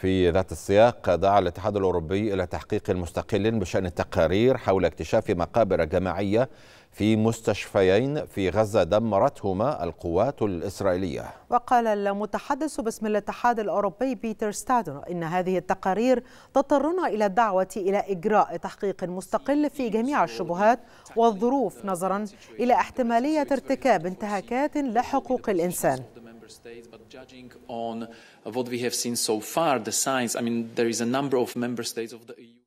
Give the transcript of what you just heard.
في ذات السياق دعا الاتحاد الأوروبي إلى تحقيق مستقل بشأن التقارير حول اكتشاف مقابر جماعية في مستشفيين في غزة دمرتهما القوات الإسرائيلية وقال المتحدث باسم الاتحاد الأوروبي بيتر ستادر إن هذه التقارير تضطرنا إلى الدعوة إلى إجراء تحقيق مستقل في جميع الشبهات والظروف نظرا إلى احتمالية ارتكاب انتهاكات لحقوق الإنسان states, but judging on what we have seen so far, the signs, I mean, there is a number of member states of the EU.